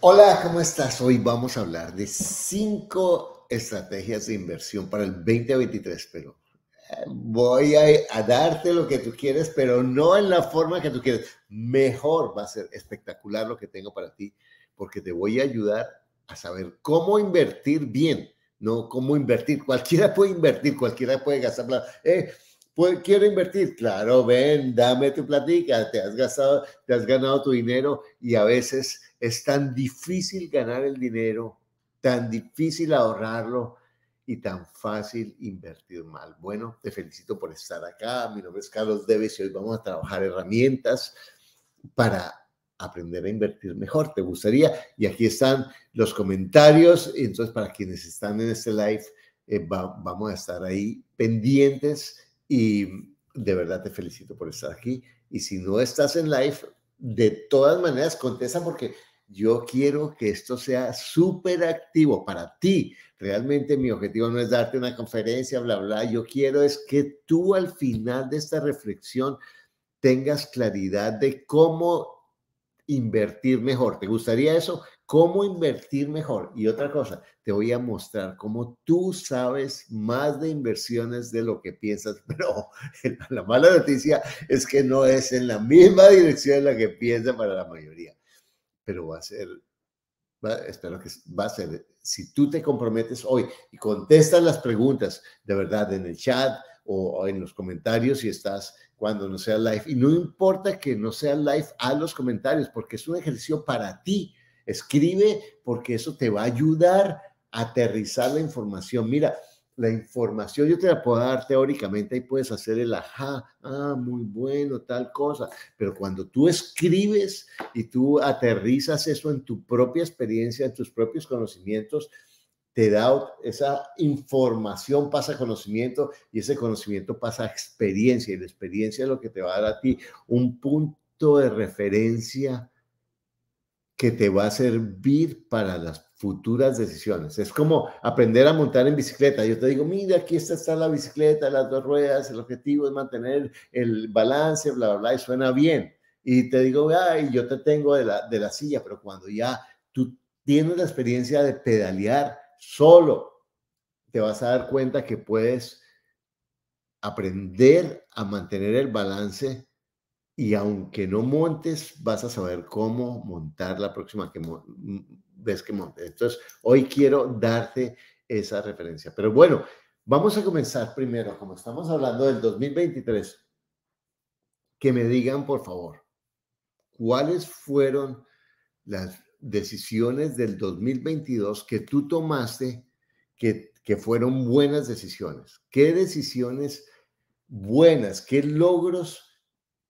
Hola, ¿cómo estás? Hoy vamos a hablar de cinco estrategias de inversión para el 2023, pero eh, voy a, darte lo que tú quieres, pero no en la forma que tú quieres. Mejor va a ser espectacular lo que tengo para ti, porque te voy a ayudar a saber cómo invertir bien, no cómo invertir. Cualquiera puede invertir, cualquiera puede gastar plata. Eh, pues, quiero invertir, claro, ven, dame tu platica, te has gastado, te has ganado tu dinero y a veces es tan difícil ganar el dinero, tan difícil ahorrarlo y tan fácil invertir mal. Bueno, te felicito por estar acá. Mi nombre es Carlos Deves y hoy vamos a trabajar herramientas para aprender a invertir mejor. ¿Te gustaría? Y aquí están los comentarios. Entonces, para quienes están en este live, eh, vamos a estar ahí pendientes y de verdad te felicito por estar aquí. Y si no estás en live, de todas maneras contesta porque yo quiero que esto sea súper activo para ti. Realmente mi objetivo no es darte una conferencia, bla, bla. Yo quiero es que tú al final de esta reflexión tengas claridad de cómo invertir mejor. ¿Te gustaría eso? cómo invertir mejor. Y otra cosa, te voy a mostrar cómo tú sabes más de inversiones de lo que piensas, pero la mala noticia es que no es en la misma dirección en la que piensa para la mayoría. Pero va a ser, espero que va a ser, si tú te comprometes hoy y contestas las preguntas de verdad en el chat o, o en los comentarios si estás cuando no sea live. Y no importa que no sea live a los comentarios, porque es un ejercicio para ti Escribe porque eso te va a ayudar a aterrizar la información. Mira, la información yo te la puedo dar teóricamente y puedes hacer el ajá, ah, muy bueno, tal cosa, pero cuando tú escribes y tú aterrizas eso en tu propia experiencia, en tus propios conocimientos, te da esa información, pasa conocimiento y ese conocimiento pasa experiencia y la experiencia es lo que te va a dar a ti un punto de referencia que te va a servir para las futuras decisiones. Es como aprender a montar en bicicleta. Yo te digo, mira, aquí está, la bicicleta, las dos ruedas, el objetivo es mantener el balance, bla, bla, bla, y suena bien. Y te digo, ay, yo te tengo de la, de la silla, pero cuando ya tú tienes la experiencia de pedalear solo, te vas a dar cuenta que puedes aprender a mantener el balance y aunque no montes, vas a saber cómo montar la próxima que vez que montes. Entonces, hoy quiero darte esa referencia. Pero bueno, vamos a comenzar primero, como estamos hablando del 2023, que me digan, por favor, cuáles fueron las decisiones del 2022 que tú tomaste que, que fueron buenas decisiones. ¿Qué decisiones buenas, qué logros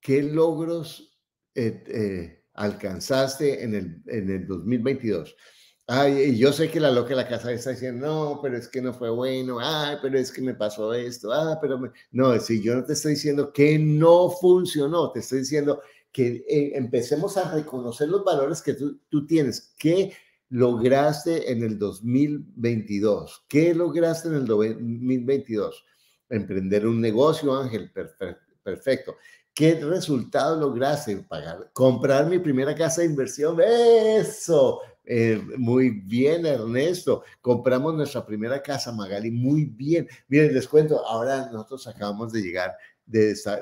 ¿qué logros eh, eh, alcanzaste en el, en el 2022? Ay, yo sé que la loca de la casa está diciendo, no, pero es que no fue bueno, ay, pero es que me pasó esto, ah, pero no, si yo no te estoy diciendo que no funcionó, te estoy diciendo que eh, empecemos a reconocer los valores que tú, tienes, ¿Qué lograste en el 2022? ¿Qué lograste en el 2022? Emprender un negocio, Ángel, perfecto. ¿Qué resultado lograste pagar? Comprar mi primera casa de inversión. Eso. Eh, muy bien, Ernesto. Compramos nuestra primera casa, Magali. Muy bien. Miren, les cuento, ahora nosotros acabamos de llegar de estar,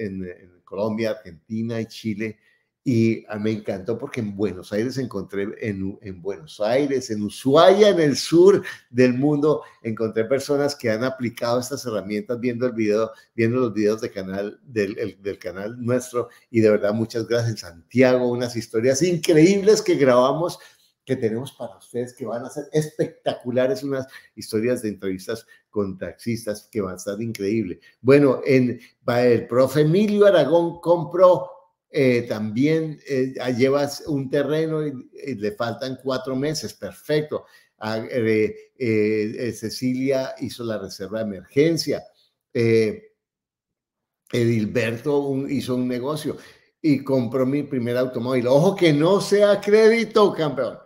en Colombia, Argentina y Chile y me encantó porque en Buenos Aires encontré, en, en, Buenos Aires, en Ushuaia, en el sur del mundo, encontré personas que han aplicado estas herramientas viendo el video, viendo los videos de canal, del, del canal nuestro. Y de verdad, muchas gracias, Santiago. Unas historias increíbles que grabamos que tenemos para ustedes que van a ser espectaculares, unas historias de entrevistas con taxistas que van a estar increíbles Bueno, en, el profe Emilio Aragón compró eh, también eh, llevas un terreno y, le faltan cuatro meses, perfecto. Ah, eh, Cecilia hizo la reserva de emergencia. Edilberto hizo un negocio y compró mi primer automóvil. Ojo que no sea crédito, campeón.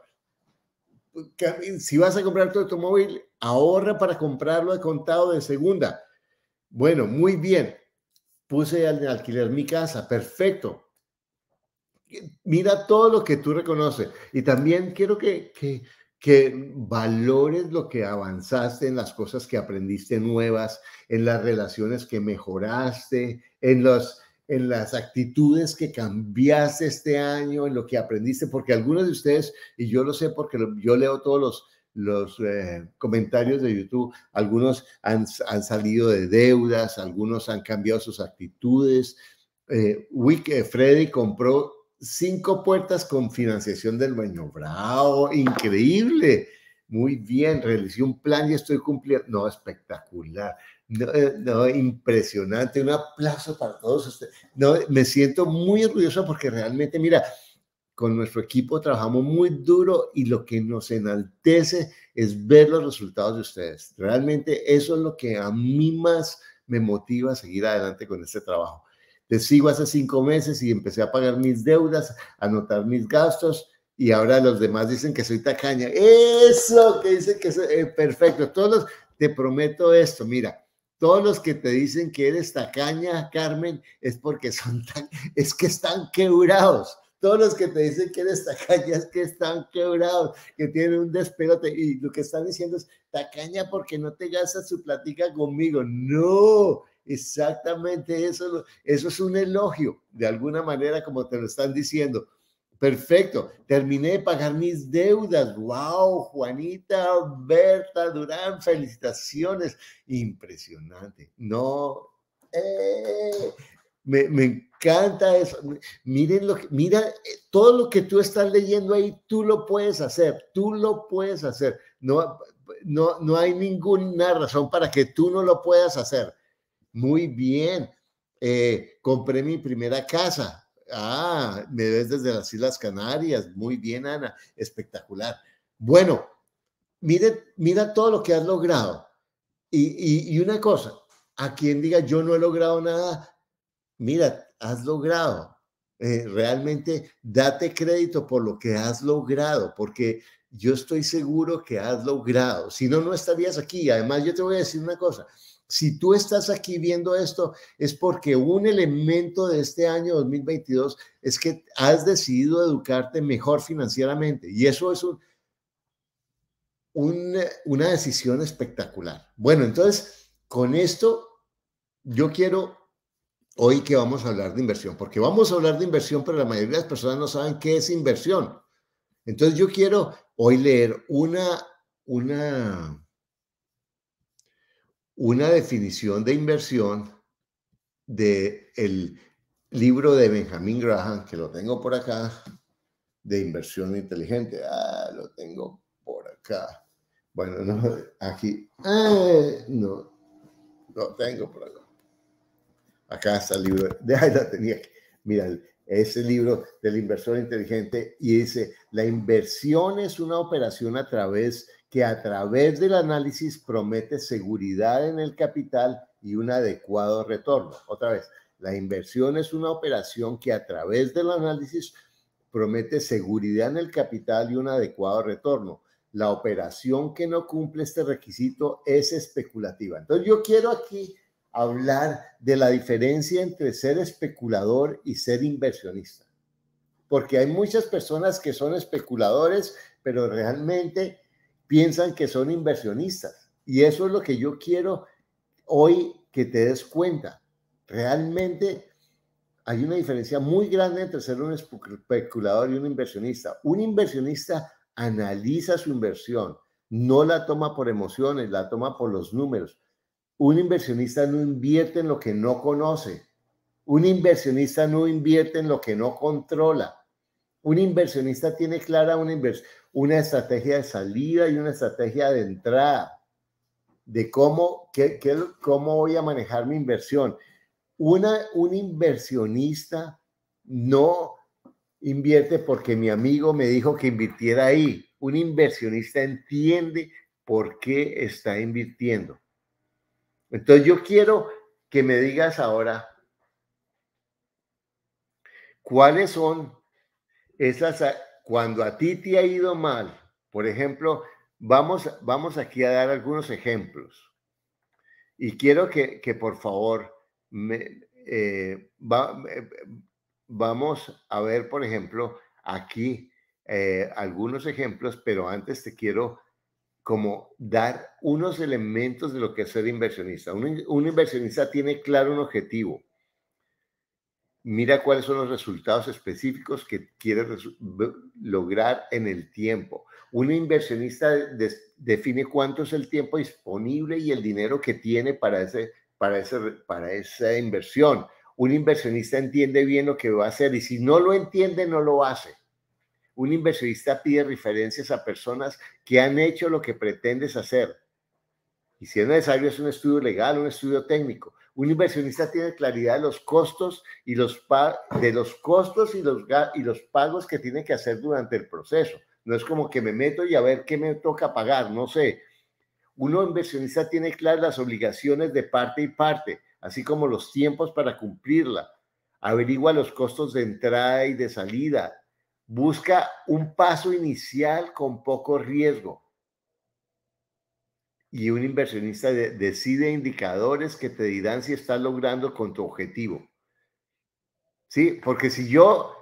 Si vas a comprar tu automóvil, ahorra para comprarlo de contado de segunda. Bueno, muy bien. Puse al alquiler mi casa, perfecto mira todo lo que tú reconoces. Y también quiero que, que, que valores lo que avanzaste en las cosas que aprendiste nuevas, en las relaciones que mejoraste, en los en las actitudes que cambiaste este año, en lo que aprendiste, porque algunos de ustedes, y yo lo sé porque yo leo todos los, los eh, comentarios de YouTube, algunos han, salido de deudas, algunos han cambiado sus actitudes. Eh, eh, Freddy compró Cinco puertas con financiación del baño. Bravo, increíble. Muy bien, realicé un plan y estoy cumpliendo. No, espectacular. Eh, no, impresionante. Un aplauso para todos ustedes. No, me siento muy orgulloso porque realmente, mira, con nuestro equipo trabajamos muy duro y lo que nos enaltece es ver los resultados de ustedes. Realmente eso es lo que a mí más me motiva a seguir adelante con este trabajo. Te sigo hace cinco meses y empecé a pagar mis deudas, a anotar mis gastos y ahora los demás dicen que soy tacaña. Eso, que dicen que soy eh, perfecto. Todos los, te prometo esto, mira, todos los que te dicen que eres tacaña, Carmen, es porque son tan, es que están quebrados. Todos los que te dicen que eres tacaña es que están quebrados, que tienen un despelote y lo que están diciendo es tacaña porque no te gastas su plática conmigo. No, Exactamente eso, eso es un elogio, de alguna manera, como te lo están diciendo. Perfecto, terminé de pagar mis deudas. ¡Wow! Juanita Berta Durán, felicitaciones. Impresionante. No, eh, me, me, encanta eso. Miren lo que, mira, eh, todo lo que tú estás leyendo ahí, tú lo puedes hacer, tú lo puedes hacer. No, no, no hay ninguna razón para que tú no lo puedas hacer muy bien. Eh, compré mi primera casa. Ah, me ves desde las Islas Canarias. Muy bien, Ana. Espectacular. Bueno, mire, mira todo lo que has logrado. Y, una cosa, a quien diga yo no he logrado nada, mira, has logrado. Eh, realmente date crédito por lo que has logrado, porque yo estoy seguro que has logrado. Si no, no estarías aquí. Además, yo te voy a decir una cosa. Si tú estás aquí viendo esto, es porque un elemento de este año 2022 es que has decidido educarte mejor financieramente. Y eso es una decisión espectacular. Bueno, entonces, con esto, yo quiero hoy que vamos a hablar de inversión, porque vamos a hablar de inversión, pero la mayoría de las personas no saben qué es inversión. Entonces, yo quiero hoy leer una, una una definición de inversión del libro de Benjamin Graham, que lo tengo por acá, de inversión inteligente. Ah, lo tengo por acá. Bueno, no, aquí. Ah, no, lo tengo por acá. Acá está el libro. ahí la tenía Mira, Mira, ese libro del inversor inteligente y dice, la inversión es una operación a través de que a través del análisis promete seguridad en el capital y un adecuado retorno. Otra vez, la inversión es una operación que a través del análisis promete seguridad en el capital y un adecuado retorno. La operación que no cumple este requisito es especulativa. Entonces yo quiero aquí hablar de la diferencia entre ser especulador y ser inversionista. Porque hay muchas personas que son especuladores, pero realmente piensan que son inversionistas. Y eso es lo que yo quiero hoy que te des cuenta. Realmente hay una diferencia muy grande entre ser un especulador y un inversionista. Un inversionista analiza su inversión, no la toma por emociones, la toma por los números. Un inversionista no invierte en lo que no conoce. Un inversionista no invierte en lo que no controla. Un inversionista tiene clara una, una estrategia de salida y una estrategia de entrada, de cómo, cómo voy a manejar mi inversión. Una, un inversionista no invierte porque mi amigo me dijo que invirtiera ahí. Un inversionista entiende por qué está invirtiendo. Entonces yo quiero que me digas ahora cuáles son esas, cuando a ti te ha ido mal, por ejemplo, vamos, vamos aquí a dar algunos ejemplos. Y quiero que, por favor, eh, eh, vamos a ver, por ejemplo, aquí eh, algunos ejemplos, pero antes te quiero como dar unos elementos de lo que es ser inversionista. un inversionista tiene claro un objetivo mira cuáles son los resultados específicos que quieres lograr en el tiempo. Un inversionista define cuánto es el tiempo disponible y el dinero que tiene para, ese, para, ese, para esa inversión. Un inversionista entiende bien lo que va a hacer y si no lo entiende, no lo hace. Un inversionista pide referencias a personas que han hecho lo que pretendes hacer. Y si es necesario, es un estudio legal, un estudio técnico. Un inversionista tiene claridad de los costos y los, de los, costos y los, y los pagos que tiene que hacer durante el proceso. No es como que me meto y a ver qué me toca pagar, no sé. Uno inversionista tiene claras las obligaciones de parte y parte, así como los tiempos para cumplirla. Averigua los costos de entrada y de salida. Busca un paso inicial con poco riesgo y un inversionista decide indicadores que te dirán si estás logrando con tu objetivo. ¿Sí? Porque si yo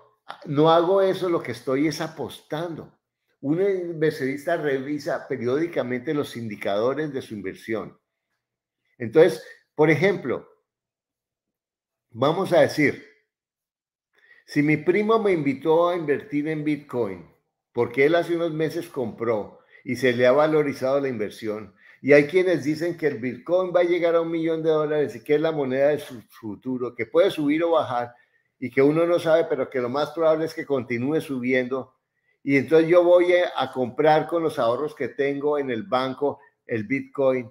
no hago eso, lo que estoy es apostando. Un inversionista revisa periódicamente los indicadores de su inversión. Entonces, por ejemplo, vamos a decir, si mi primo me invitó a invertir en Bitcoin, porque él hace unos meses compró y se le ha valorizado la inversión, y hay quienes dicen que el Bitcoin va a llegar a un millón de dólares y que es la moneda de su futuro, que puede subir o bajar y que uno no sabe, pero que lo más probable es que continúe subiendo. Y entonces yo voy a comprar con los ahorros que tengo en el banco el Bitcoin,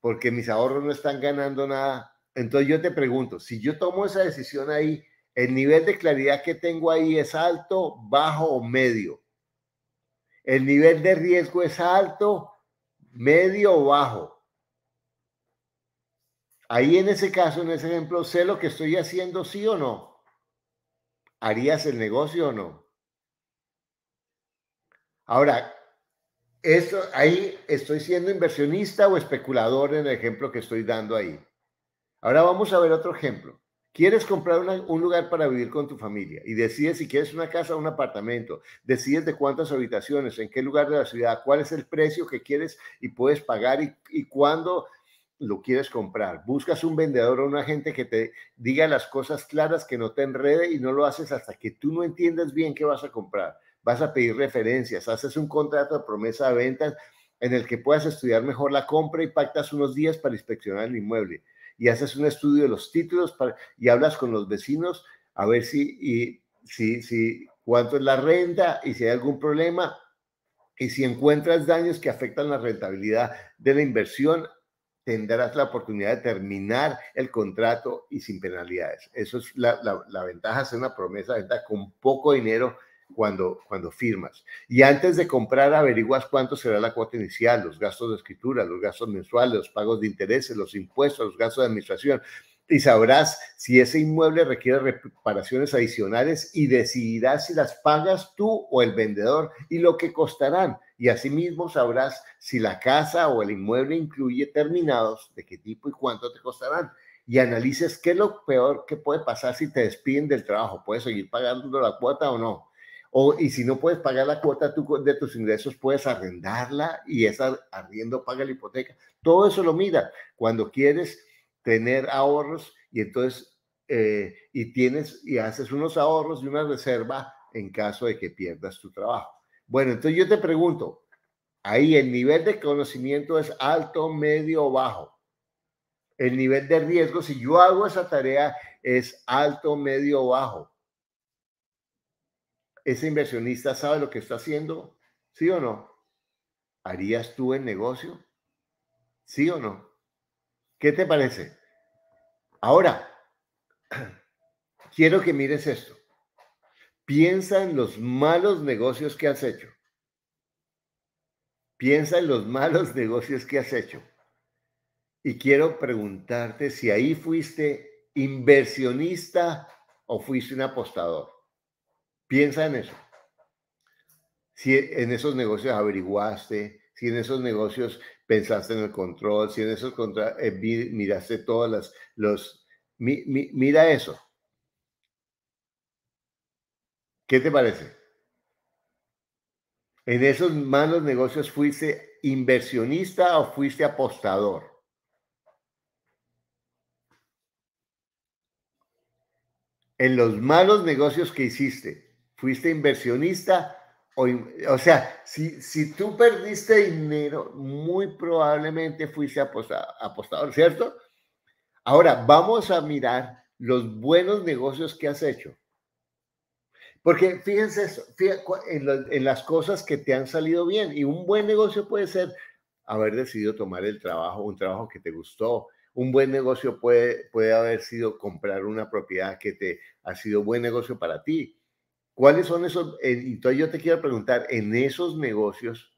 porque mis ahorros no están ganando nada. Entonces yo te pregunto, si yo tomo esa decisión ahí, ¿el nivel de claridad que tengo ahí es alto, bajo o medio? ¿El nivel de riesgo es alto medio o bajo. Ahí en ese caso, en ese ejemplo, sé lo que estoy haciendo, sí o no. ¿Harías el negocio o no? Ahora, esto, ahí estoy siendo inversionista o especulador en el ejemplo que estoy dando ahí. Ahora vamos a ver otro ejemplo. Quieres comprar un lugar para vivir con tu familia y decides si quieres una casa o un apartamento, decides de cuántas habitaciones, en qué lugar de la ciudad, cuál es el precio que quieres y puedes pagar y, y cuándo lo quieres comprar. Buscas un vendedor o un agente que te diga las cosas claras, que no te enrede y no lo haces hasta que tú no entiendes bien qué vas a comprar. Vas a pedir referencias, haces un contrato de promesa de ventas en el que puedas estudiar mejor la compra y pactas unos días para inspeccionar el inmueble y haces un estudio de los títulos y hablas con los vecinos a ver si, y, si, si cuánto es la renta y si hay algún problema y si encuentras daños que afectan la rentabilidad de la inversión, tendrás la oportunidad de terminar el contrato y sin penalidades. Eso es la, la, ventaja, es una promesa de venta con poco dinero cuando, cuando firmas. Y antes de comprar, averiguas cuánto será la cuota inicial, los gastos de escritura, los gastos mensuales, los pagos de intereses, los impuestos, los gastos de administración. Y sabrás si ese inmueble requiere reparaciones adicionales y decidirás si las pagas tú o el vendedor y lo que costarán. Y asimismo sabrás si la casa o el inmueble incluye terminados, de qué tipo y cuánto te costarán y analices qué es lo peor que puede pasar si te despiden del trabajo. ¿Puedes seguir pagando la cuota o no? y si no puedes pagar la cuota de tus ingresos, puedes arrendarla y esa arriendo paga la hipoteca. Todo eso lo mira cuando quieres tener ahorros y entonces eh, y tienes y haces unos ahorros y una reserva en caso de que pierdas tu trabajo. Bueno, entonces yo te pregunto, ahí el nivel de conocimiento es alto, medio o bajo. El nivel de riesgo, si yo hago esa tarea, es alto, medio o bajo. ¿Ese inversionista sabe lo que está haciendo? ¿Sí o no? ¿Harías tú el negocio? ¿Sí o no? ¿Qué te parece? Ahora, quiero que mires esto. Piensa en los malos negocios que has hecho. Piensa en los malos negocios que has hecho. Y quiero preguntarte si ahí fuiste inversionista o fuiste un apostador. Piensa en eso. Si en esos negocios averiguaste, si en esos negocios pensaste en el control, si en esos contratos eh, miraste todas las, los, mira eso. ¿Qué te parece? ¿En esos malos negocios fuiste inversionista o fuiste apostador? En los malos negocios que hiciste, fuiste inversionista, o, o sea, si, si tú perdiste dinero, muy probablemente fuiste apostador, ¿cierto? Ahora, vamos a mirar los buenos negocios que has hecho. Porque fíjense, en, en, las cosas que te han salido bien. Y un buen negocio puede ser haber decidido tomar el trabajo, un trabajo que te gustó. Un buen negocio puede, puede haber sido comprar una propiedad que te ha sido buen negocio para ti. ¿Cuáles son esos? Eh, entonces yo te quiero preguntar, en esos negocios,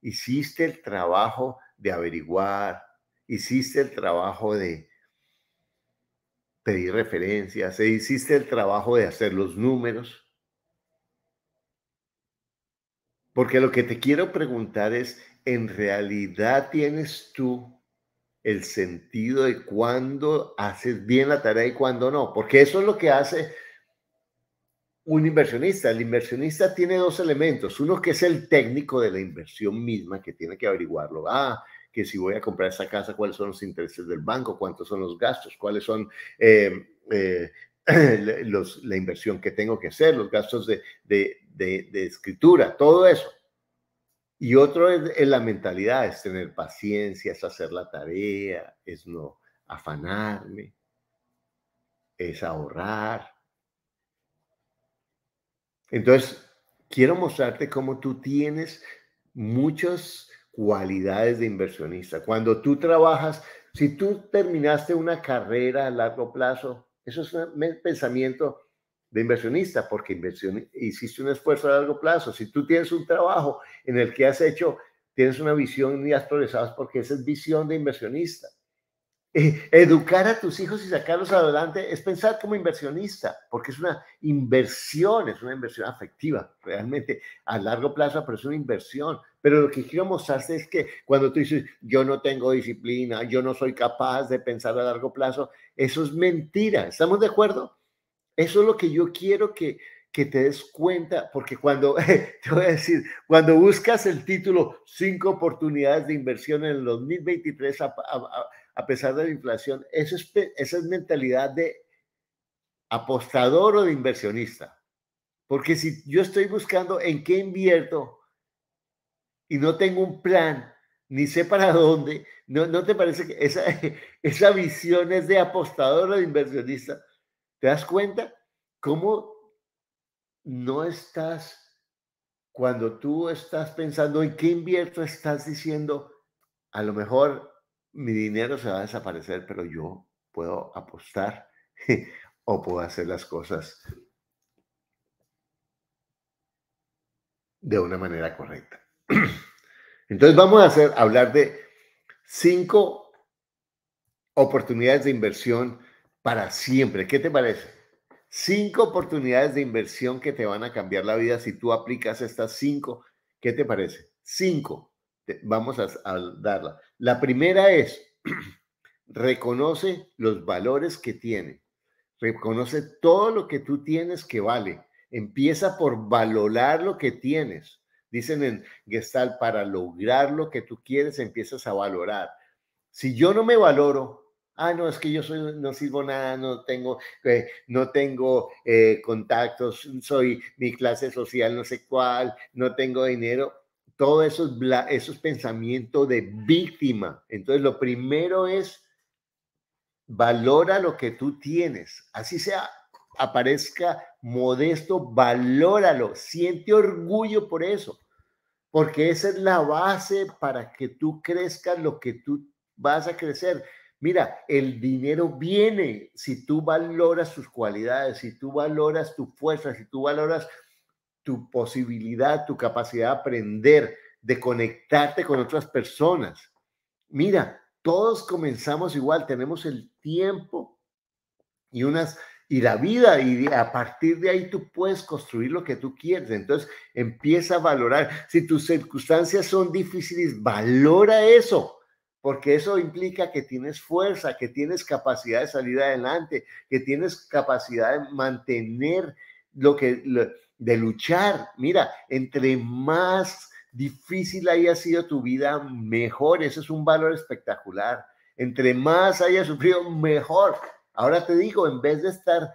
¿hiciste el trabajo de averiguar? ¿Hiciste el trabajo de pedir referencias? Eh, ¿Hiciste el trabajo de hacer los números? Porque lo que te quiero preguntar es, ¿en realidad tienes tú el sentido de cuándo haces bien la tarea y cuándo no? Porque eso es lo que hace un inversionista. El inversionista tiene dos elementos. Uno que es el técnico de la inversión misma, que tiene que averiguarlo. Ah, que si voy a comprar esa casa, cuáles son los intereses del banco, cuántos son los gastos, cuáles son eh, eh, los, la inversión que tengo que hacer, los gastos de, de, escritura, todo eso. Y otro es, es, la mentalidad, es tener paciencia, es hacer la tarea, es no afanarme, es ahorrar, entonces, quiero mostrarte cómo tú tienes muchas cualidades de inversionista. Cuando tú trabajas, si tú terminaste una carrera a largo plazo, eso es un pensamiento de inversionista, porque inversión, hiciste un esfuerzo a largo plazo. Si tú tienes un trabajo en el que has hecho, tienes una visión y has progresado, porque esa es visión de inversionista. educar a tus hijos y sacarlos adelante es pensar como inversionista, porque es una inversión, es una inversión afectiva, realmente a largo plazo, pero es una inversión. Pero lo que quiero mostrarte es que cuando tú dices, yo no tengo disciplina, yo no soy capaz de pensar a largo plazo, eso es mentira. ¿Estamos de acuerdo? Eso es lo que yo quiero que, que te des cuenta, porque cuando, te voy a decir, cuando buscas el título, cinco oportunidades de inversión en los 2023 a a pesar de la inflación. esa es mentalidad de apostador o de inversionista. Porque si yo estoy buscando en qué invierto y no tengo un plan, ni sé para dónde, ¿no, te parece que esa, esa visión es de apostador o de inversionista? ¿Te das cuenta cómo no estás, cuando tú estás pensando en qué invierto, estás diciendo, a lo mejor mi dinero se va a desaparecer, pero yo puedo apostar o puedo hacer las cosas de una manera correcta. Entonces vamos a hacer, hablar de cinco oportunidades de inversión para siempre. ¿Qué te parece? Cinco oportunidades de inversión que te van a cambiar la vida si tú aplicas estas cinco. ¿Qué te parece? Cinco. Vamos a, a darla. La primera es, reconoce los valores que tiene, reconoce todo lo que tú tienes que vale, empieza por valorar lo que tienes. Dicen en Gestalt, para lograr lo que tú quieres, empiezas a valorar. Si yo no me valoro, ah, no, es que yo no sirvo nada, no tengo, eh, no tengo eh, contactos, soy mi clase social, no sé cuál, no tengo dinero, todos esos, esos pensamientos de víctima. Entonces, lo primero es valora lo que tú tienes, así sea aparezca modesto, valóralo, siente orgullo por eso, porque esa es la base para que tú crezcas lo que tú vas a crecer. Mira, el dinero viene si tú valoras sus cualidades, si tú valoras tu fuerza, si tú valoras tu posibilidad, tu capacidad de aprender, de conectarte con otras personas. Mira, todos comenzamos igual, tenemos el tiempo y unas y la vida y a partir de ahí tú puedes construir lo que tú quieres. Entonces, empieza a valorar si tus circunstancias son difíciles, valora eso, porque eso implica que tienes fuerza, que tienes capacidad de salir adelante, que tienes capacidad de mantener lo que de luchar. Mira, entre más difícil haya sido tu vida, mejor. Eso es un valor espectacular. Entre más haya sufrido, mejor. Ahora te digo, en vez de estar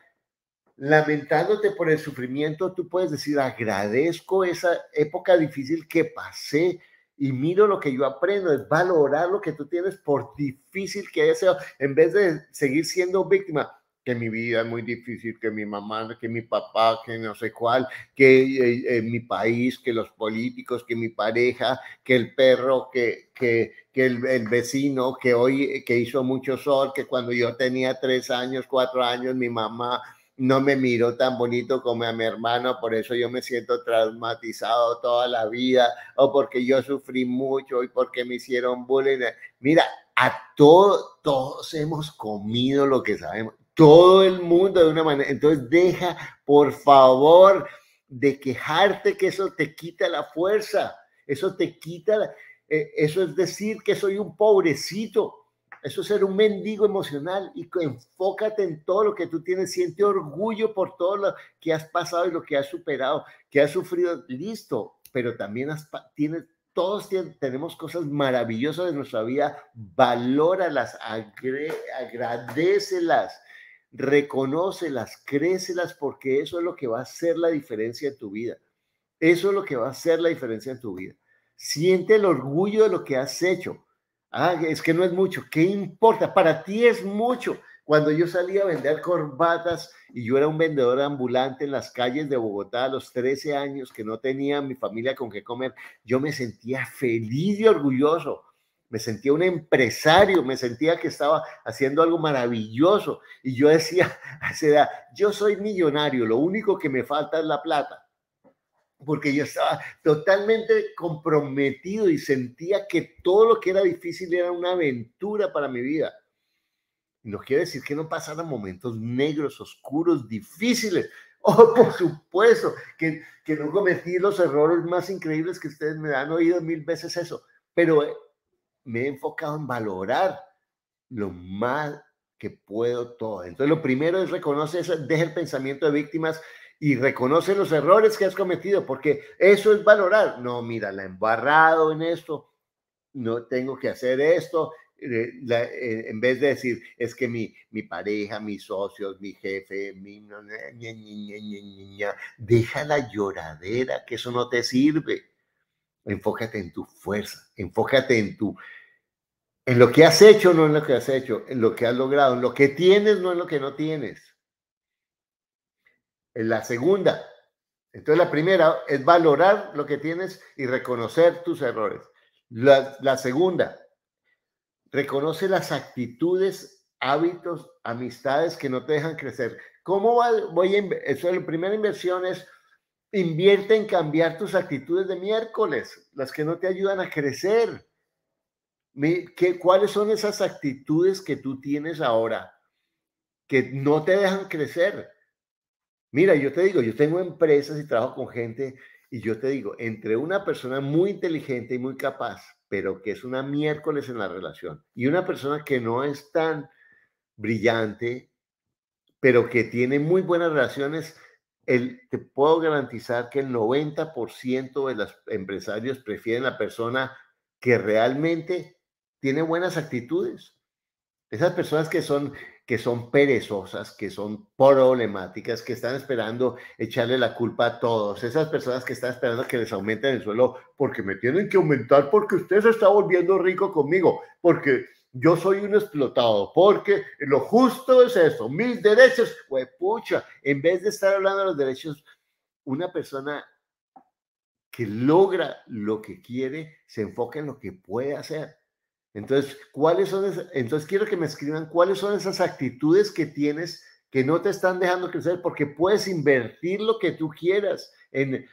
lamentándote por el sufrimiento, tú puedes decir, agradezco esa época difícil que pasé y miro lo que yo aprendo, es valorar lo que tú tienes por difícil que haya sido, en vez de seguir siendo víctima que mi vida es muy difícil, que mi mamá, que mi papá, que no sé cuál, que eh, eh, mi país, que los políticos, que mi pareja, que el perro, que, que, el, vecino, que hoy que hizo mucho sol, que cuando yo tenía tres años, cuatro años, mi mamá no me miró tan bonito como a mi hermano, por eso yo me siento traumatizado toda la vida, o porque yo sufrí mucho y porque me hicieron bullying. Mira, a todos hemos comido lo que sabemos todo el mundo de una manera. Entonces deja, por favor, de quejarte que eso te quita la fuerza, eso te quita, eh, eso es decir que soy un pobrecito, eso es ser un mendigo emocional y enfócate en todo lo que tú tienes, siente orgullo por todo lo que has pasado y lo que has superado, que has sufrido, listo, pero también has, todos tenemos cosas maravillosas de nuestra vida, valóralas, agradecelas reconócelas, crécelas, porque eso es lo que va a hacer la diferencia en tu vida. Eso es lo que va a hacer la diferencia en tu vida. Siente el orgullo de lo que has hecho. Ah, es que no es mucho. ¿Qué importa? Para ti es mucho. Cuando yo salí a vender corbatas y yo era un vendedor ambulante en las calles de Bogotá a los 13 años, que no tenía mi familia con qué comer, yo me sentía feliz y orgulloso me sentía un empresario, me sentía que estaba haciendo algo maravilloso. Y yo decía a esa edad, yo soy millonario, lo único que me falta es la plata. Porque yo estaba totalmente comprometido y sentía que todo lo que era difícil era una aventura para mi vida. No quiere decir que no pasaran momentos negros, oscuros, difíciles. Oh, por supuesto, que, que no cometí los errores más increíbles que ustedes me han oído mil veces eso. Pero me he enfocado en valorar lo más que puedo todo. Entonces, lo primero es reconocer, deja el pensamiento de víctimas y reconoce los errores que has cometido, porque eso es valorar. No, mira, la he embarrado en esto, no tengo que hacer esto. Eh, eh, en vez de decir, es que mi, mi pareja, mis socios, mi jefe, mi... niña, niña, lloradera, que eso no te sirve enfócate en tu fuerza, enfócate en tu en lo que has hecho, no en lo que has hecho, en lo que has logrado, en lo que tienes, no en lo que no tienes. En la segunda. Entonces la primera es valorar lo que tienes y reconocer tus errores. La, segunda, reconoce las actitudes, hábitos, amistades que no te dejan crecer. ¿Cómo voy a, eso, la primera inversión es Invierte en cambiar tus actitudes de miércoles, las que no te ayudan a crecer. ¿Qué, ¿Cuáles son esas actitudes que tú tienes ahora que no te dejan crecer? Mira, yo te digo, yo tengo empresas y trabajo con gente y yo te digo, entre una persona muy inteligente y muy capaz, pero que es una miércoles en la relación, y una persona que no es tan brillante, pero que tiene muy buenas relaciones, te puedo garantizar que el 90% de los empresarios prefieren la persona que realmente tiene buenas actitudes. Esas personas que son, que son perezosas, que son problemáticas, que están esperando echarle la culpa a todos. Esas personas que están esperando que les aumenten el suelo porque me tienen que aumentar porque usted se está volviendo rico conmigo, porque yo soy un explotado, porque lo justo es eso, mis derechos, pues pucha, en vez de estar hablando de los derechos, una persona que logra lo que quiere, se enfoca en lo que puede hacer. Entonces, ¿cuáles son entonces quiero que me escriban cuáles son esas actitudes que tienes que no te están dejando crecer porque puedes invertir lo que tú quieras en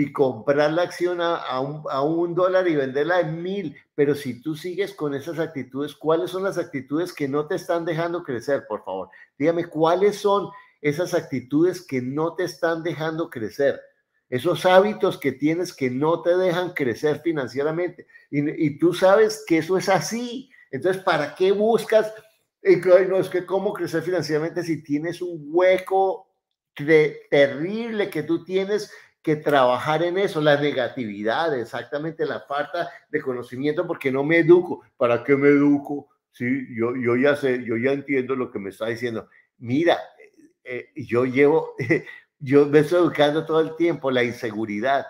y comprar la acción a, a, un, dólar y venderla en mil. Pero si tú sigues con esas actitudes, ¿cuáles son las actitudes que no te están dejando crecer, por favor? Dígame, ¿cuáles son esas actitudes que no te están dejando crecer? Esos hábitos que tienes que no te dejan crecer financieramente. Y, y tú sabes que eso es así. Entonces, ¿para qué buscas? Y no es que cómo crecer financieramente si tienes un hueco terrible que tú tienes que trabajar en eso, la negatividad, exactamente la falta de conocimiento, porque no me educo. ¿Para qué me educo? Sí, yo, yo ya sé, yo ya entiendo lo que me está diciendo. Mira, eh, eh, yo llevo, yo me estoy educando todo el tiempo, la inseguridad.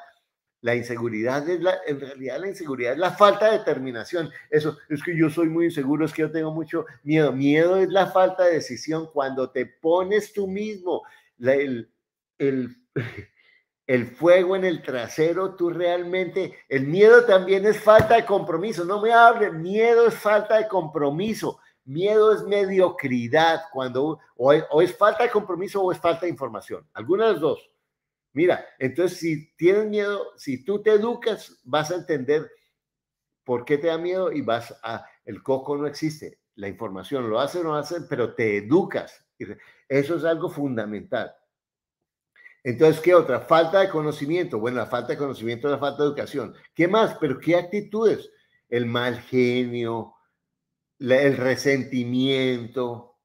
La inseguridad es la, en realidad la inseguridad es la falta de determinación. Eso es que yo soy muy inseguro, es que yo tengo mucho miedo. Miedo es la falta de decisión cuando te pones tú mismo. el, el el fuego en el trasero, tú realmente, el miedo también es falta de compromiso, no me hable, miedo es falta de compromiso, miedo es mediocridad, cuando o es, falta de compromiso o es falta de información, algunas dos. Mira, entonces si tienes miedo, si tú te educas, vas a entender por qué te da miedo y vas a, el coco no existe, la información lo hace o no hace, pero te educas. Eso es algo fundamental. Entonces, ¿qué otra? Falta de conocimiento. Bueno, la falta de conocimiento es la falta de educación. ¿Qué más? Pero ¿qué actitudes? El mal genio, el resentimiento,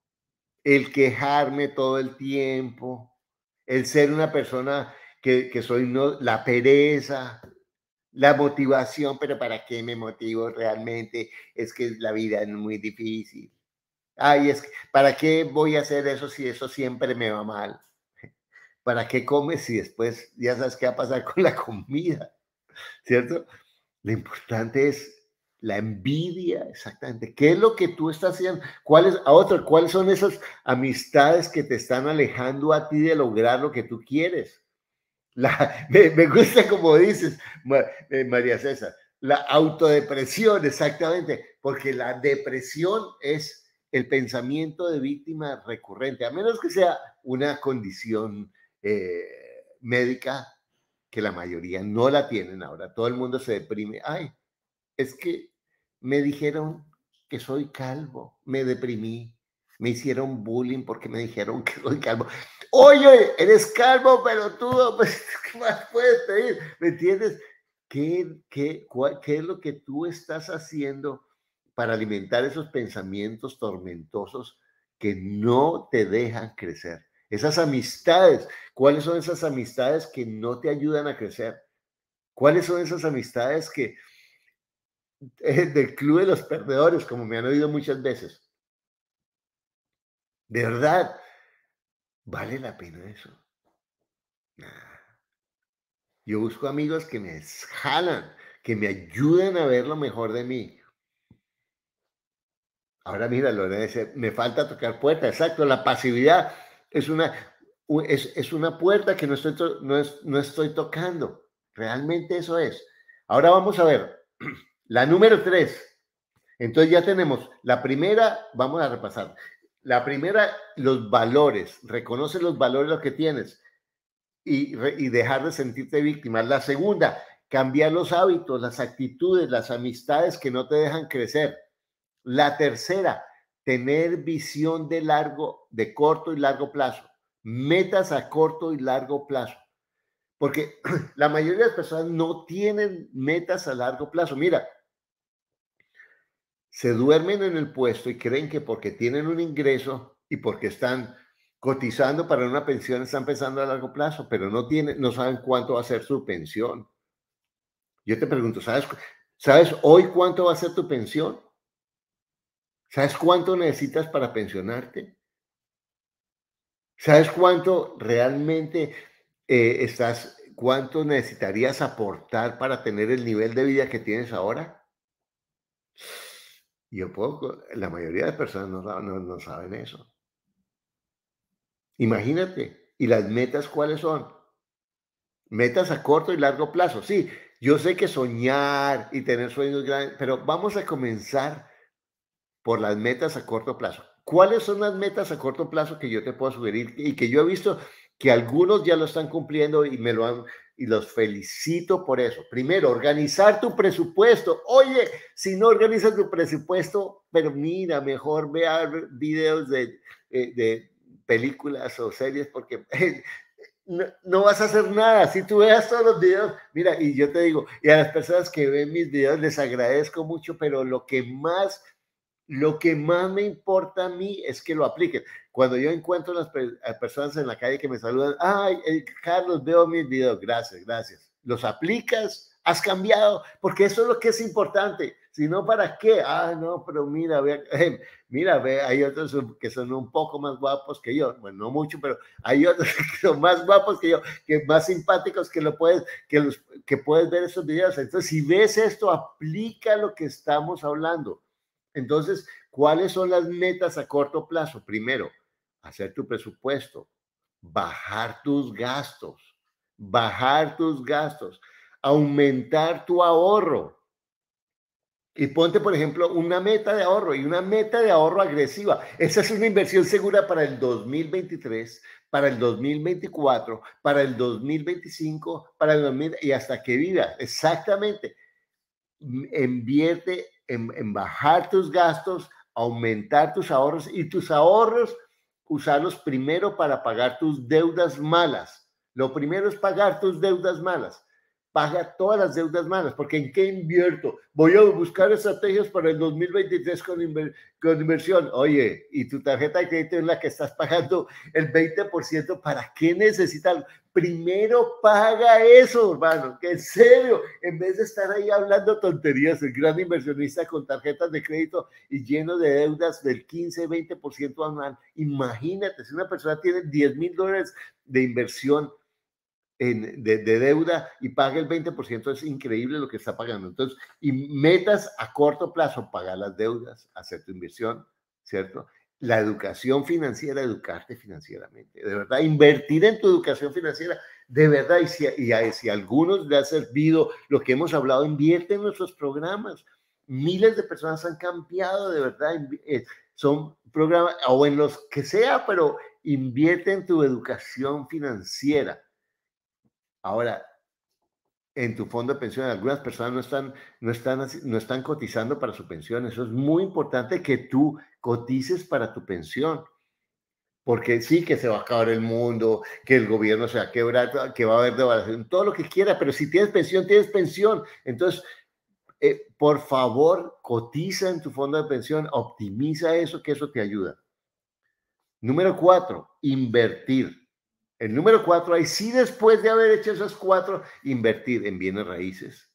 el quejarme todo el tiempo, el ser una persona que, soy, no, la pereza, la motivación, pero ¿para qué me motivo realmente? Es que la vida es muy difícil. Ay, es ¿para qué voy a hacer eso si eso siempre me va mal? ¿Para qué comes si después ya sabes qué va a pasar con la comida? ¿Cierto? Lo importante es la envidia, exactamente. ¿Qué es lo que tú estás haciendo? ¿Cuáles, a otro, cuáles son esas amistades que te están alejando a ti de lograr lo que tú quieres? me, me, gusta como dices, eh, María César, la autodepresión, exactamente, porque la depresión es el pensamiento de víctima recurrente, a menos que sea una condición eh, médica que la mayoría no la tienen ahora. Todo el mundo se deprime. Ay, es que me dijeron que soy calvo, me deprimí, me hicieron bullying porque me dijeron que soy calvo. Oye, eres calvo, pero tú, pues, ¿qué más puedes pedir? ¿Me entiendes? ¿Qué, ¿Qué es lo que tú estás haciendo para alimentar esos pensamientos tormentosos que no te dejan crecer? Esas amistades, ¿cuáles son esas amistades que no te ayudan a crecer? ¿Cuáles son esas amistades que eh, del club de los perdedores, como me han oído muchas veces? De verdad, ¿vale la pena eso? Yo busco amigos que me jalan, que me ayuden a ver lo mejor de mí. Ahora mira, Lorena dice, me falta tocar puerta, exacto, la pasividad. Es una, es, una puerta que no estoy, no, estoy tocando. Realmente eso es. Ahora vamos a ver la número tres. Entonces ya tenemos la primera, vamos a repasar. La primera, los valores. Reconoce los valores los que tienes y, y dejar de sentirte víctima. La segunda, cambiar los hábitos, las actitudes, las amistades que no te dejan crecer. La tercera, tener visión de largo, de corto y largo plazo, metas a corto y largo plazo. Porque la mayoría de las personas no tienen metas a largo plazo. Mira, se duermen en el puesto y creen que porque tienen un ingreso y porque están cotizando para una pensión están pensando a largo plazo, pero no tienen, no saben cuánto va a ser su pensión. Yo te pregunto, ¿sabes, ¿sabes hoy cuánto va a ser tu pensión? ¿Sabes cuánto necesitas para pensionarte? ¿Sabes cuánto realmente eh, estás, cuánto necesitarías aportar para tener el nivel de vida que tienes ahora? Yo puedo, la mayoría de personas no saben eso. Imagínate, ¿y las metas cuáles son? Metas a corto y largo plazo. Sí, yo sé que soñar y tener sueños grandes, pero vamos a comenzar por las metas a corto plazo. ¿Cuáles son las metas a corto plazo que yo te puedo sugerir y que yo he visto que algunos ya lo están cumpliendo y me lo han y los felicito por eso. Primero, organizar tu presupuesto. Oye, si no organizas tu presupuesto, pero mira, mejor vea videos eh, de, películas o series porque no, no, vas a hacer nada. Si tú veas todos los videos, mira, y yo te digo, y a las personas que ven mis videos les agradezco mucho, pero lo que más lo que más me importa a mí es que lo apliquen. Cuando yo encuentro a las personas en la calle que me saludan, ay, eh, Carlos, veo mis videos, gracias, gracias. ¿Los aplicas? ¿Has cambiado? Porque eso es lo que es importante. Si no, ¿para qué? Ah, no, pero mira, mira, ve, hay otros que son un poco más guapos que yo. Bueno, no mucho, pero hay otros que son más guapos que yo, que más simpáticos que lo puedes, que los, que puedes ver esos videos. Entonces, si ves esto, aplica lo que estamos hablando entonces, ¿cuáles son las metas a corto plazo? Primero, hacer tu presupuesto, bajar tus gastos, bajar tus gastos, aumentar tu ahorro. Y ponte, por ejemplo, una meta de ahorro y una meta de ahorro agresiva. Esa es una inversión segura para el 2023, para el 2024, para el 2025, para el 2000 y hasta que viva. Exactamente. Invierte en, bajar tus gastos, aumentar tus ahorros y tus ahorros usarlos primero para pagar tus deudas malas. Lo primero es pagar tus deudas malas. Paga todas las deudas malas, porque ¿en qué invierto? Voy a buscar estrategias para el 2023 con, con inversión. Oye, y tu tarjeta de crédito en la que estás pagando el 20%, ¿para qué necesitas? primero paga eso, hermano, que en serio, en vez de estar ahí hablando tonterías, el gran inversionista con tarjetas de crédito y lleno de deudas del 15, 20% anual, imagínate, si una persona tiene 10 mil dólares de inversión en, de, deuda y paga el 20%, es increíble lo que está pagando. Entonces, y metas a corto plazo, pagar las deudas, hacer tu inversión, ¿cierto? la educación financiera, educarte financieramente. De verdad, invertir en tu educación financiera, de verdad, y si, y si algunos le ha servido lo que hemos hablado, invierte en nuestros programas. Miles de personas han cambiado, de verdad, eh, son programas, o en los que sea, pero invierte en tu educación financiera. Ahora, en tu fondo de pensión. Algunas personas no están, no, están, no están cotizando para su pensión. Eso es muy importante que tú cotices para tu pensión. Porque sí que se va a acabar el mundo, que el gobierno se va a quebrar, que va a haber devaluación, todo lo que quiera, pero si tienes pensión, tienes pensión. Entonces, eh, por favor, cotiza en tu fondo de pensión, optimiza eso, que eso te ayuda. Número cuatro, invertir. El número cuatro, ahí sí, después de haber hecho esas cuatro, invertir en bienes raíces,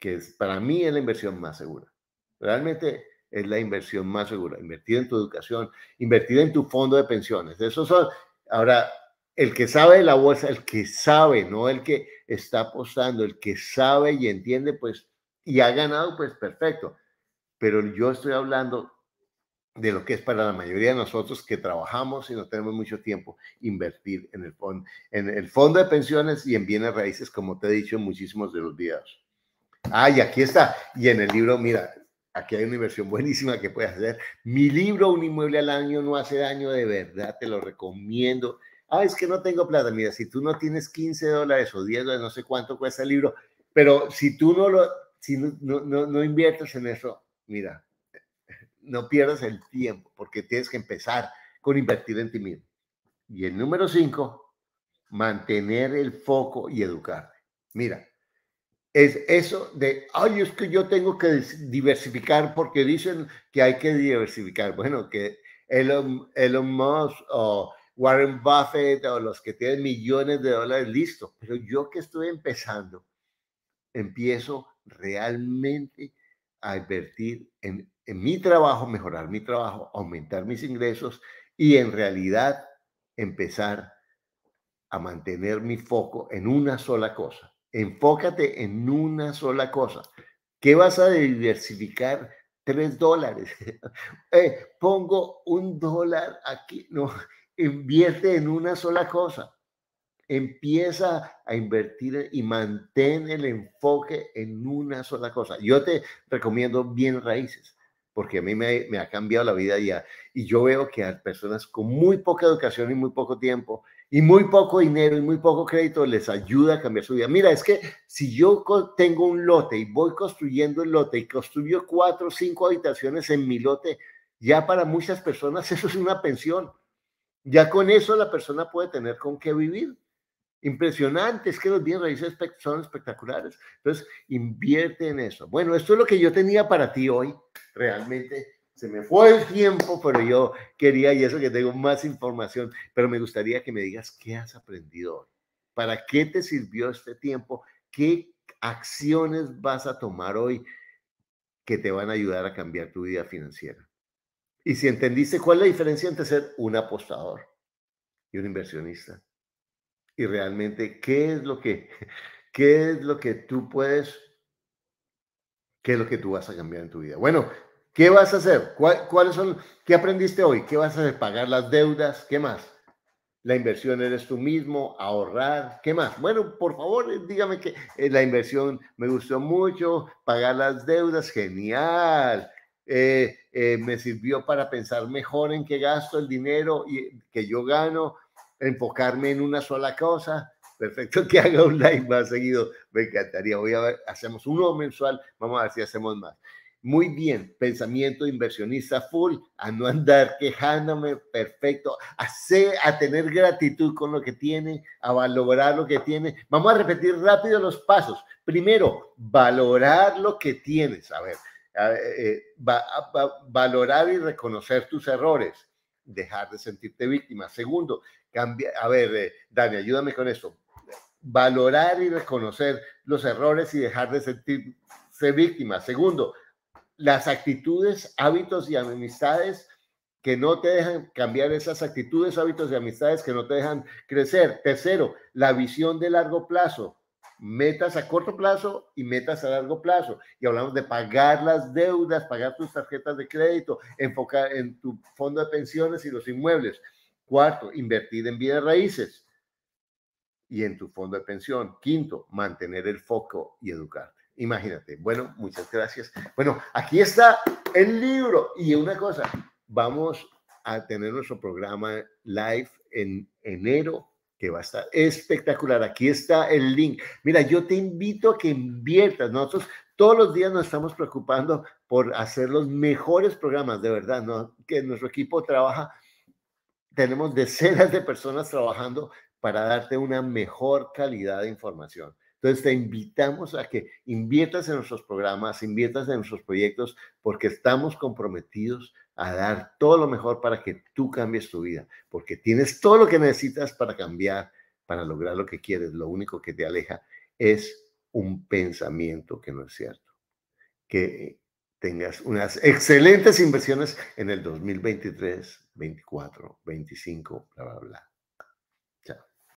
que es, para mí es la inversión más segura. Realmente es la inversión más segura. Invertir en tu educación, invertir en tu fondo de pensiones. Esos son, ahora, el que sabe de la bolsa, el que sabe, no el que está apostando, el que sabe y entiende, pues, y ha ganado, pues perfecto. Pero yo estoy hablando de lo que es para la mayoría de nosotros que trabajamos y no tenemos mucho tiempo invertir en el, fondo, en el fondo de pensiones y en bienes raíces, como te he dicho muchísimos de los días. Ah, y aquí está. Y en el libro, mira, aquí hay una inversión buenísima que puedes hacer. Mi libro, Un inmueble al año, no hace daño de verdad, te lo recomiendo. Ah, es que no tengo plata. Mira, si tú no tienes 15 dólares o 10 dólares, no sé cuánto cuesta el libro, pero si tú no lo, si no, no inviertes en eso, mira, no pierdas el tiempo porque tienes que empezar con invertir en ti mismo. Y el número cinco, mantener el foco y educar. Mira, es eso de, ay, es que yo tengo que diversificar porque dicen que hay que diversificar. Bueno, que el Elon Musk o Warren Buffett o los que tienen millones de dólares, listo. Pero yo que estoy empezando, empiezo realmente a invertir en en mi trabajo, mejorar mi trabajo, aumentar mis ingresos y en realidad empezar a mantener mi foco en una sola cosa. Enfócate en una sola cosa. ¿Qué vas a diversificar? Tres dólares. Eh, pongo un dólar aquí. No, invierte en una sola cosa. Empieza a invertir y mantén el enfoque en una sola cosa. Yo te recomiendo bien raíces porque a mí me, ha cambiado la vida ya. Y yo veo que a personas con muy poca educación y muy poco tiempo y muy poco dinero y muy poco crédito les ayuda a cambiar su vida. Mira, es que si yo tengo un lote y voy construyendo el lote y construyo cuatro o cinco habitaciones en mi lote, ya para muchas personas eso es una pensión. Ya con eso la persona puede tener con qué vivir impresionantes que los bienes raíces son espectaculares. Entonces, invierte en eso. Bueno, esto es lo que yo tenía para ti hoy. Realmente se me fue el tiempo, pero yo quería, y eso que tengo más información, pero me gustaría que me digas qué has aprendido hoy. ¿Para qué te sirvió este tiempo? ¿Qué acciones vas a tomar hoy que te van a ayudar a cambiar tu vida financiera? Y si entendiste cuál es la diferencia entre ser un apostador y un inversionista y realmente qué es lo que, qué es lo que tú puedes, qué es lo que tú vas a cambiar en tu vida. Bueno, ¿qué vas a hacer? ¿Cuáles son, qué aprendiste hoy? ¿Qué vas a hacer? ¿Pagar las deudas? ¿Qué más? La inversión eres tú mismo, ahorrar, ¿qué más? Bueno, por favor, eh, dígame que eh, la inversión me gustó mucho, pagar las deudas, genial. Eh, me sirvió para pensar mejor en qué gasto el dinero y, que yo gano, enfocarme en una sola cosa. Perfecto, que haga un live más seguido. Me encantaría. Voy a ver, hacemos uno mensual. Vamos a ver si hacemos más. Muy bien, pensamiento inversionista full, a no andar quejándome, perfecto, a, a tener gratitud con lo que tiene, a valorar lo que tiene. Vamos a repetir rápido los pasos. Primero, valorar lo que tienes, a ver, eh, eh, valorar y reconocer tus errores, dejar de sentirte víctima. Segundo, a ver, eh, Dani, ayúdame con esto. Valorar y reconocer los errores y dejar de sentirse víctima. Segundo, las actitudes, hábitos y amistades que no te dejan cambiar esas actitudes, hábitos y amistades que no te dejan crecer. Tercero, la visión de largo plazo, metas a corto plazo y metas a largo plazo. Y hablamos de pagar las deudas, pagar tus tarjetas de crédito, enfocar en tu fondo de pensiones y los inmuebles. Cuarto, invertir en bienes raíces y en tu fondo de pensión. Quinto, mantener el foco y educar. Imagínate. Bueno, muchas gracias. Bueno, aquí está el libro. Y una cosa, vamos a tener nuestro programa live en enero, que va a estar espectacular. Aquí está el link. Mira, yo te invito a que inviertas. Nosotros todos los días nos estamos preocupando por hacer los mejores programas, de verdad, que nuestro equipo trabaja tenemos decenas de personas trabajando para darte una mejor calidad de información. Entonces te invitamos a que inviertas en nuestros programas, inviertas en nuestros proyectos, porque estamos comprometidos a dar todo lo mejor para que tú cambies tu vida, porque tienes todo lo que necesitas para cambiar, para lograr lo que quieres. Lo único que te aleja es un pensamiento que no es cierto, que tengas unas excelentes inversiones en el 2023, 24, 25, bla, bla, bla.